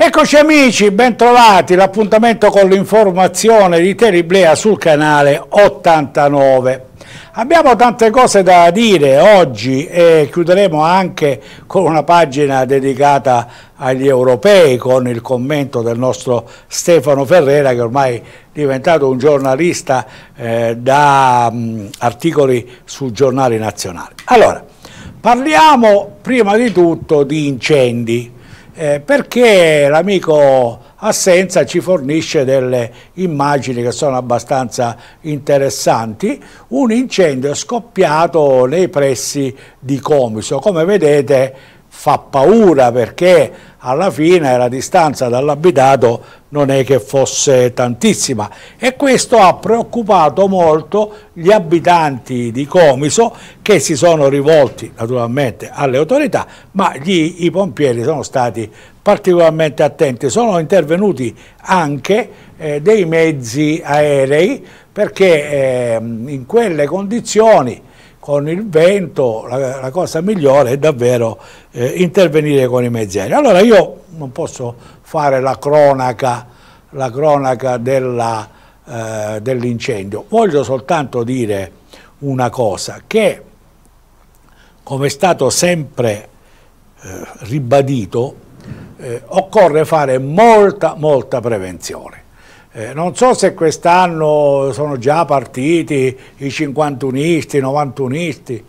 Eccoci amici, bentrovati, l'appuntamento con l'informazione di Teliblea sul canale 89. Abbiamo tante cose da dire oggi e chiuderemo anche con una pagina dedicata agli europei con il commento del nostro Stefano Ferrera che ormai è diventato un giornalista eh, da mh, mm, articoli su giornali nazionali. Allora, parliamo prima di tutto di incendi eh, perché l'amico assenza ci fornisce delle immagini che sono abbastanza interessanti, un incendio è scoppiato nei pressi di Comiso, come vedete fa paura perché alla fine la distanza dall'abitato non è che fosse tantissima e questo ha preoccupato molto gli abitanti di Comiso che si sono rivolti naturalmente alle autorità ma gli, i pompieri sono stati particolarmente attenti sono intervenuti anche eh, dei mezzi aerei perché eh, in quelle condizioni con il vento la, la cosa migliore è davvero eh, intervenire con i mezzi Allora io non posso fare la cronaca, la cronaca eh, dell'incendio, eh, dell voglio soltanto dire una cosa, che come è stato sempre eh, ribadito, eh, occorre fare molta, molta prevenzione. Eh, non so se quest'anno sono già partiti i 51isti, i 91isti,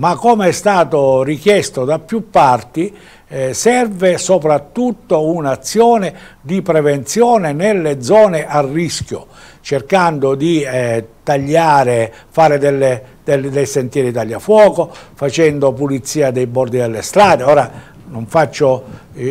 ma come è stato richiesto da più parti, eh, serve soprattutto un'azione di prevenzione nelle zone a rischio, cercando di eh, tagliare, fare delle, delle, dei sentieri tagliafuoco, facendo pulizia dei bordi delle strade. Ora, non faccio eh,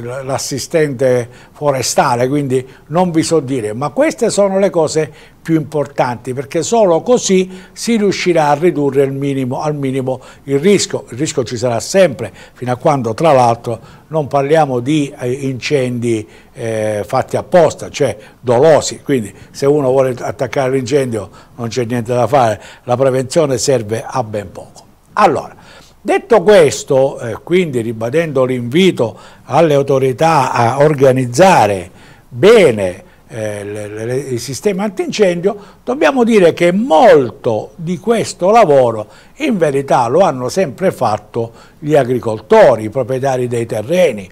eh l'assistente forestale, quindi non vi so dire, ma queste sono le cose più importanti perché solo così si riuscirà a ridurre minimo, al minimo il rischio, il rischio ci sarà sempre fino a quando tra l'altro non parliamo di eh, incendi eh, fatti apposta, cioè dolosi, quindi se uno vuole attaccare l'incendio non c'è niente da fare, la prevenzione serve a ben poco. Allora, Detto questo, eh, quindi ribadendo l'invito alle autorità a organizzare bene eh, le, le, il sistema antincendio, dobbiamo dire che molto di questo lavoro in verità lo hanno sempre fatto gli agricoltori, i proprietari dei terreni.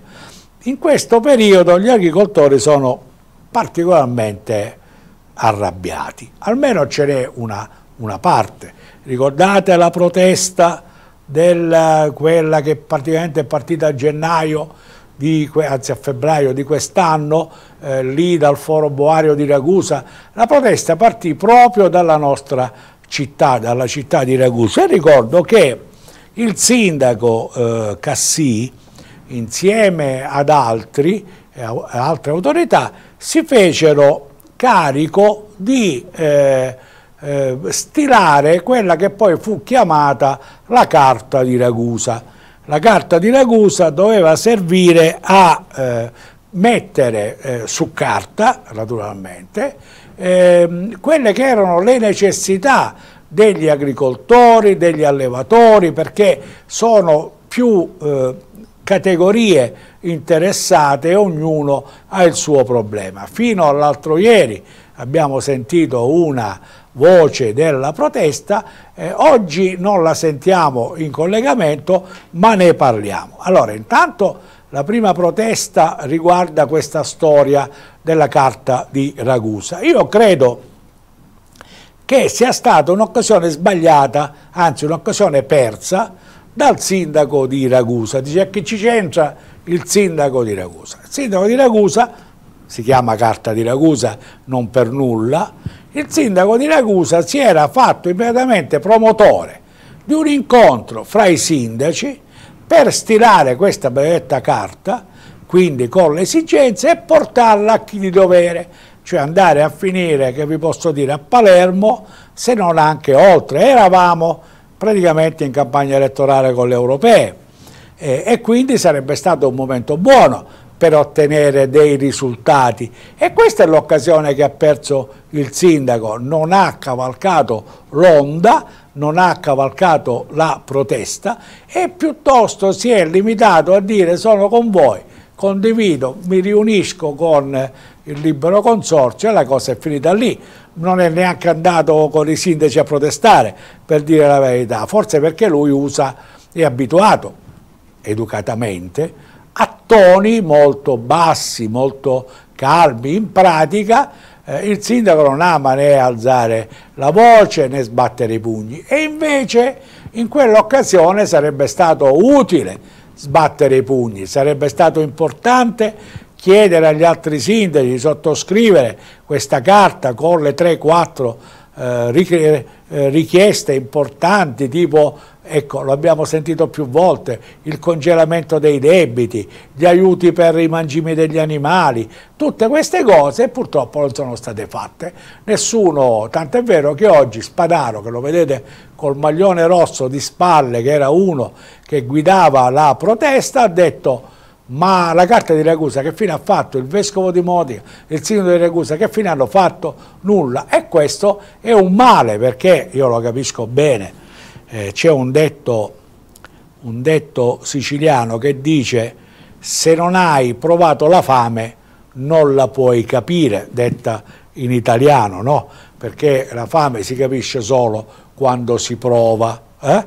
In questo periodo gli agricoltori sono particolarmente arrabbiati, almeno ce n'è una, una parte. Ricordate la protesta della, quella che praticamente è partita a gennaio, di, anzi a febbraio di quest'anno, eh, lì dal foro Boario di Ragusa, la protesta partì proprio dalla nostra città, dalla città di Ragusa. E ricordo che il sindaco eh, Cassì, insieme ad altri, eh, altre autorità, si fecero carico di... Eh, eh, stilare quella che poi fu chiamata la Carta di Ragusa. La Carta di Ragusa doveva servire a eh, mettere eh, su carta, naturalmente, ehm, quelle che erano le necessità degli agricoltori, degli allevatori, perché sono più eh, categorie interessate e ognuno ha il suo problema. Fino all'altro ieri abbiamo sentito una voce della protesta, eh, oggi non la sentiamo in collegamento ma ne parliamo. Allora intanto la prima protesta riguarda questa storia della carta di Ragusa. Io credo che sia stata un'occasione sbagliata, anzi un'occasione persa, dal sindaco di Ragusa. Dice che ci c'entra il sindaco di Ragusa. Il sindaco di Ragusa si chiama Carta di Ragusa non per nulla, il sindaco di Ragusa si era fatto immediatamente promotore di un incontro fra i sindaci per stilare questa benedetta carta, quindi con le esigenze, e portarla a chi di dovere, cioè andare a finire, che vi posso dire, a Palermo, se non anche oltre. Eravamo praticamente in campagna elettorale con le europee e, e quindi sarebbe stato un momento buono per ottenere dei risultati e questa è l'occasione che ha perso il sindaco, non ha cavalcato l'onda, non ha cavalcato la protesta e piuttosto si è limitato a dire sono con voi, condivido, mi riunisco con il libero consorzio e la cosa è finita lì. Non è neanche andato con i sindaci a protestare, per dire la verità, forse perché lui usa, è abituato educatamente toni molto bassi, molto calmi, in pratica eh, il sindaco non ama né alzare la voce né sbattere i pugni e invece in quell'occasione sarebbe stato utile sbattere i pugni, sarebbe stato importante chiedere agli altri sindaci di sottoscrivere questa carta con le 3-4 eh, eh, richieste importanti tipo, ecco, lo abbiamo sentito più volte, il congelamento dei debiti, gli aiuti per i mangimi degli animali, tutte queste cose purtroppo non sono state fatte. Nessuno, è vero che oggi Spadaro, che lo vedete col maglione rosso di spalle, che era uno che guidava la protesta, ha detto ma la carta di Ragusa che fine ha fatto? Il vescovo di Modica, il sindaco di Ragusa che fine hanno fatto? Nulla. E questo è un male perché, io lo capisco bene, eh, c'è un detto, un detto siciliano che dice se non hai provato la fame non la puoi capire, detta in italiano, no? Perché la fame si capisce solo quando si prova. Eh?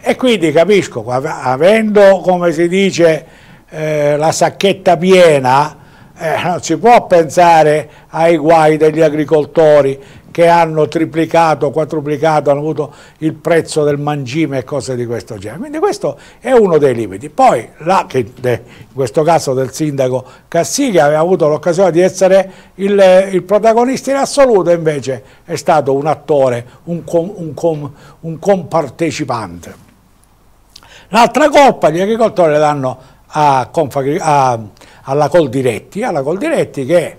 E quindi capisco, avendo, come si dice eh, la sacchetta piena, eh, non si può pensare ai guai degli agricoltori che hanno triplicato, quadruplicato, hanno avuto il prezzo del mangime e cose di questo genere. Quindi questo è uno dei limiti. Poi là, in questo caso del sindaco Cassi, che aveva avuto l'occasione di essere il, il, protagonista in assoluto, invece è stato un attore, un, com, un, com, un compartecipante. L'altra colpa gli agricoltori l'hanno danno a a, alla Coldiretti, alla Coldiretti che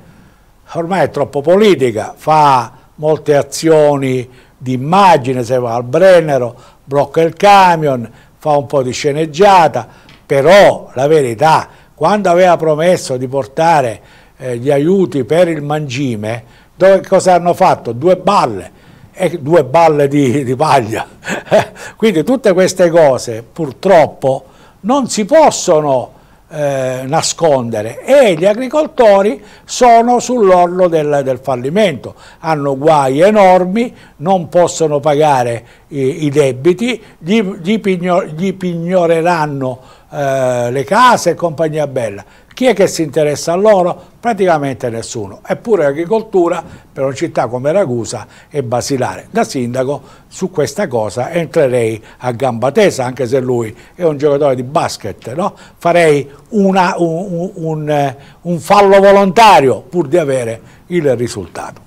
ormai è troppo politica, fa molte azioni di immagine, se va al Brennero, blocca il camion, fa un po' di sceneggiata, però la verità, quando aveva promesso di portare eh, gli aiuti per il mangime, dove, cosa hanno fatto? Due balle, e due balle di, di paglia. Quindi tutte queste cose purtroppo non si possono eh, nascondere e gli agricoltori sono sull'orlo del, del, fallimento, hanno guai enormi, non possono pagare i, i debiti, gli, gli, pigno, gli pignoreranno eh, le case e compagnia bella. Chi è che si interessa a loro? Praticamente nessuno. Eppure l'agricoltura per una città come Ragusa è basilare. Da sindaco su questa cosa entrerei a gamba tesa, anche se lui è un giocatore di basket. No? Farei una, un, un, un fallo volontario pur di avere il risultato.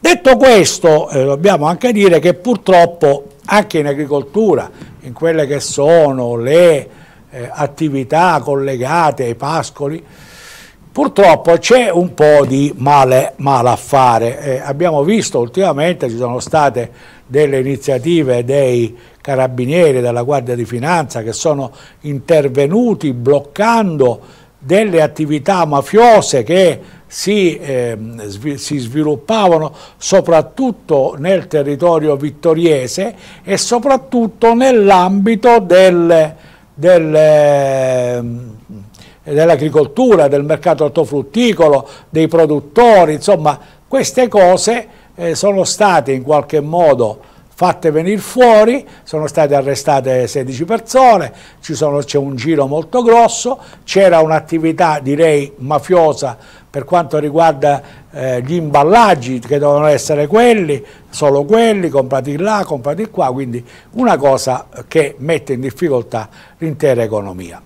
Detto questo, eh, dobbiamo anche dire che purtroppo anche in agricoltura, in quelle che sono le eh, attività collegate ai pascoli, purtroppo c'è un po' di male, malaffare. Eh, abbiamo visto ultimamente ci sono state delle iniziative dei carabinieri della Guardia di Finanza che sono intervenuti bloccando delle attività mafiose che si, eh, si, sviluppavano soprattutto nel territorio vittoriese e soprattutto nell'ambito del del eh, dell'agricoltura, del mercato ortofrutticolo, dei produttori, insomma queste cose eh, sono state in qualche modo fatte venire fuori, sono state arrestate 16 persone, c'è un giro molto grosso, c'era un'attività direi mafiosa per quanto riguarda eh, gli imballaggi che devono essere quelli, solo quelli, comprati là, comprati qua, quindi una cosa che mette in difficoltà l'intera economia.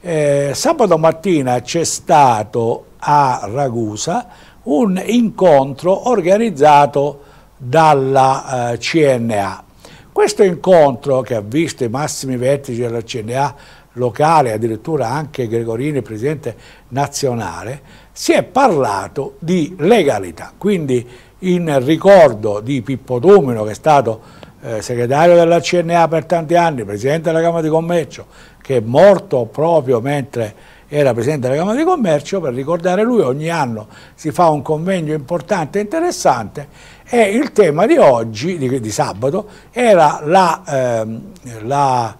Eh, sabato mattina c'è stato a Ragusa un incontro organizzato dalla eh, CNA. Questo incontro che ha visto i massimi vertici della CNA locale, addirittura anche Gregorini, presidente nazionale, si è parlato di legalità, quindi in ricordo di Pippo Domino che è stato eh, segretario della CNA per tanti anni, presidente della Camera di Commercio, che è morto proprio mentre era presidente della Camera di Commercio, per ricordare lui ogni anno si fa un convegno importante e interessante e il tema di oggi, di, di sabato, era la, eh, la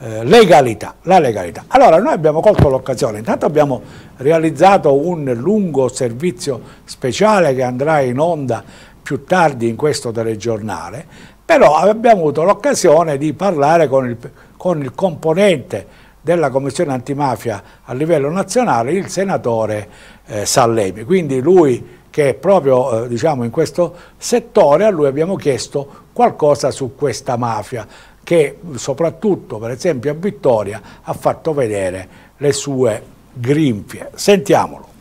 eh, legalità, la legalità. Allora noi abbiamo colto l'occasione, intanto abbiamo realizzato un lungo servizio speciale che andrà in onda più tardi in questo telegiornale, però abbiamo avuto l'occasione di parlare con il, con il, componente della Commissione Antimafia a livello nazionale, il senatore eh, Sallemi. Quindi lui che è proprio eh, diciamo, in questo settore, a lui abbiamo chiesto qualcosa su questa mafia che soprattutto per esempio a Vittoria ha fatto vedere le sue grinfie. Sentiamolo.